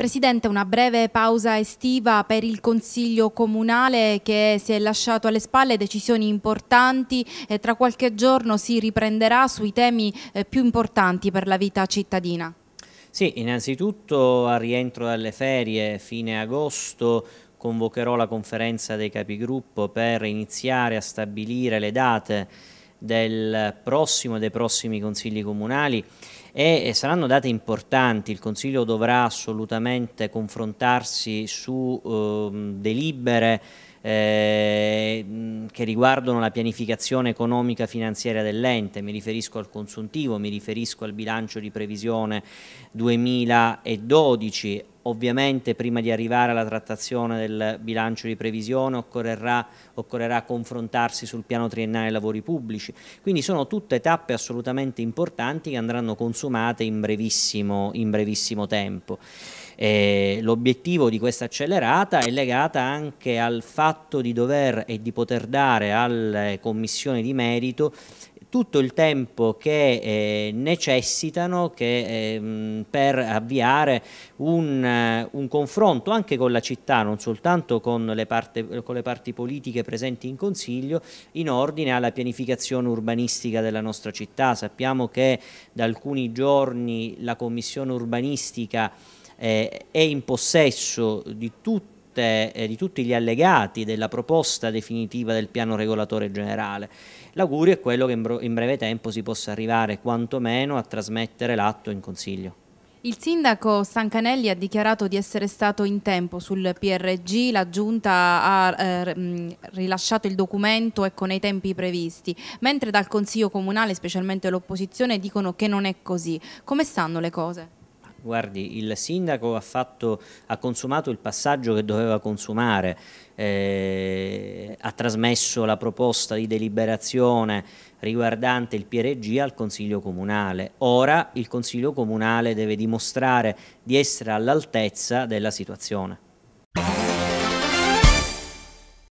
Presidente, una breve pausa estiva per il Consiglio Comunale che si è lasciato alle spalle decisioni importanti e tra qualche giorno si riprenderà sui temi eh, più importanti per la vita cittadina. Sì, innanzitutto a rientro dalle ferie fine agosto convocherò la conferenza dei capigruppo per iniziare a stabilire le date del prossimo e dei prossimi consigli comunali e saranno date importanti, il Consiglio dovrà assolutamente confrontarsi su eh, delibere eh, che riguardano la pianificazione economica finanziaria dell'ente, mi riferisco al consuntivo, mi riferisco al bilancio di previsione 2012, Ovviamente prima di arrivare alla trattazione del bilancio di previsione occorrerà, occorrerà, confrontarsi sul piano triennale lavori pubblici, quindi sono tutte tappe assolutamente importanti che andranno consumate in brevissimo, in brevissimo tempo. Eh, L'obiettivo di questa accelerata è legata anche al fatto di dover e di poter dare alle commissioni di merito tutto il tempo che eh, necessitano che, eh, per avviare un, eh, un, confronto anche con la città, non soltanto con le, parte, con le, parti politiche presenti in Consiglio, in ordine alla pianificazione urbanistica della nostra città. Sappiamo che da alcuni giorni la Commissione urbanistica eh, è in possesso di tutti tutte, eh, di tutti gli allegati della proposta definitiva del piano regolatore generale. L'augurio è quello che in, in breve tempo si possa arrivare quantomeno a trasmettere l'atto in Consiglio. Il sindaco Stancanelli ha dichiarato di essere stato in tempo sul PRG, la giunta ha eh, mm, rilasciato il documento e con tempi previsti, mentre dal Consiglio Comunale, specialmente l'opposizione, dicono che non è così. Come stanno le cose? Guardi, il sindaco ha, fatto, ha, consumato il passaggio che doveva consumare, eh, ha trasmesso la proposta di deliberazione riguardante il PRG al Consiglio Comunale. Ora il Consiglio Comunale deve dimostrare di essere all'altezza della situazione.